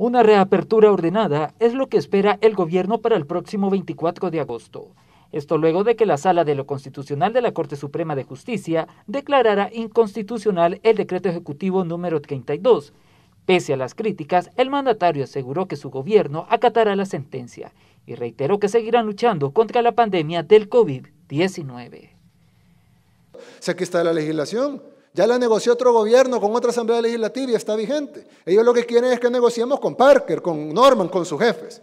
Una reapertura ordenada es lo que espera el gobierno para el próximo 24 de agosto. Esto luego de que la Sala de lo Constitucional de la Corte Suprema de Justicia declarara inconstitucional el decreto ejecutivo número 32. Pese a las críticas, el mandatario aseguró que su gobierno acatará la sentencia y reiteró que seguirán luchando contra la pandemia del COVID-19. está la legislación ya la negoció otro gobierno con otra asamblea legislativa y está vigente. Ellos lo que quieren es que negociemos con Parker, con Norman, con sus jefes.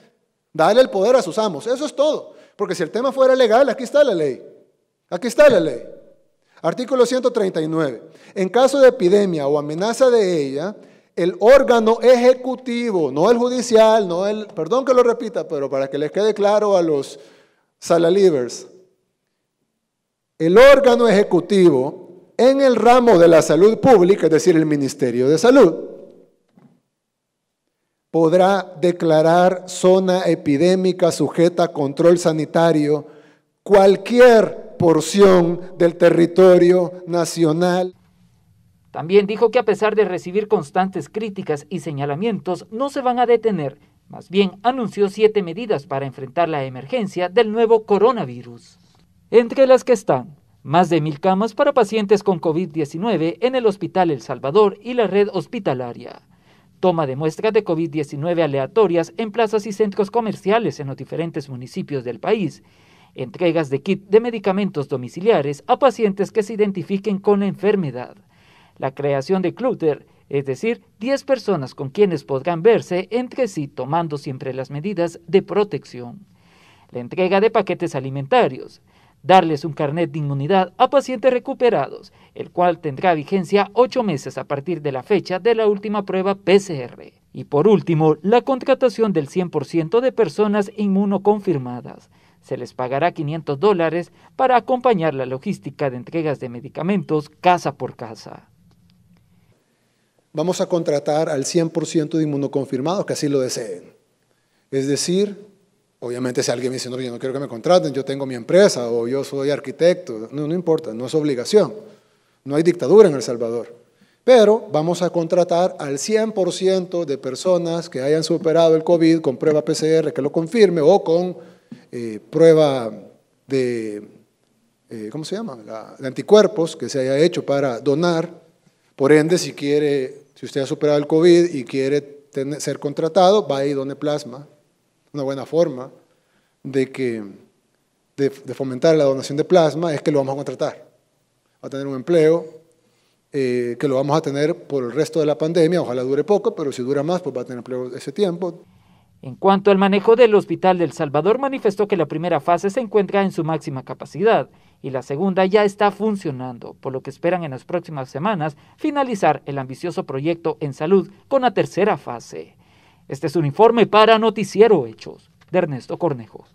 Dale el poder a sus amos. Eso es todo. Porque si el tema fuera legal, aquí está la ley. Aquí está la ley. Artículo 139. En caso de epidemia o amenaza de ella, el órgano ejecutivo, no el judicial, no el, perdón que lo repita, pero para que les quede claro a los salalivers, el órgano ejecutivo en el ramo de la salud pública, es decir, el Ministerio de Salud, podrá declarar zona epidémica sujeta a control sanitario cualquier porción del territorio nacional. También dijo que a pesar de recibir constantes críticas y señalamientos, no se van a detener. Más bien, anunció siete medidas para enfrentar la emergencia del nuevo coronavirus, entre las que están más de mil camas para pacientes con COVID-19 en el Hospital El Salvador y la red hospitalaria. Toma de muestras de COVID-19 aleatorias en plazas y centros comerciales en los diferentes municipios del país. Entregas de kit de medicamentos domiciliares a pacientes que se identifiquen con la enfermedad. La creación de clutter, es decir, 10 personas con quienes podrán verse entre sí tomando siempre las medidas de protección. La entrega de paquetes alimentarios darles un carnet de inmunidad a pacientes recuperados, el cual tendrá vigencia ocho meses a partir de la fecha de la última prueba PCR. Y por último, la contratación del 100% de personas inmunoconfirmadas. Se les pagará 500 dólares para acompañar la logística de entregas de medicamentos casa por casa vamos a contratar al 100% de inmunoconfirmados que así lo deseen. Es decir, Obviamente si alguien me dice, no, yo no quiero que me contraten, yo tengo mi empresa o yo soy arquitecto, no, no importa, no es obligación. No hay dictadura en El Salvador. Pero vamos a contratar al 100% de personas que hayan superado el COVID con prueba PCR que lo confirme o con eh, prueba de, eh, ¿cómo se llama? anticuerpos que se haya hecho para donar. Por ende, si quiere, si usted ha superado el COVID y quiere ser contratado, va y done plasma una buena forma de, que, de, fomentar la donación de plasma es que lo vamos a contratar. Va a tener un empleo eh, que lo vamos a tener por el resto de la pandemia. Ojalá dure poco, pero si dura más, pues va a tener empleo ese tiempo. En cuanto al manejo del Hospital del Salvador, manifestó que la primera fase se encuentra en su máxima capacidad y la segunda ya está funcionando, por lo que esperan en las próximas semanas finalizar el ambicioso proyecto en salud con la tercera fase. Este es un informe para Noticiero Hechos de Ernesto Cornejo.